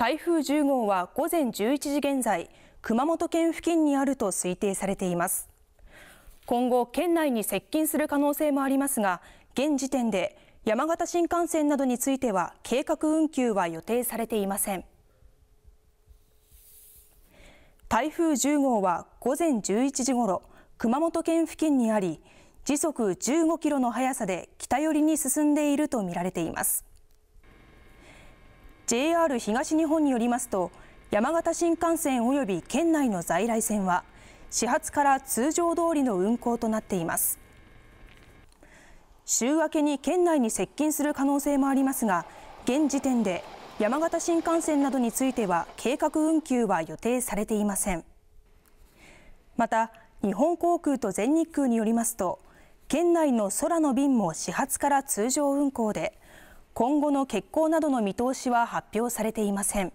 台風10号は午前11時現在熊本県付近にあると推定されています今後県内に接近する可能性もありますが現時点で山形新幹線などについては計画運休は予定されていません台風10号は午前11時ごろ熊本県付近にあり時速15キロの速さで北寄りに進んでいるとみられています JR 東日本によりますと山形新幹線及び県内の在来線は始発から通常通りの運行となっています週明けに県内に接近する可能性もありますが現時点で山形新幹線などについては計画運休は予定されていませんまた日本航空と全日空によりますと県内の空の便も始発から通常運行で今後の欠航などの見通しは発表されていません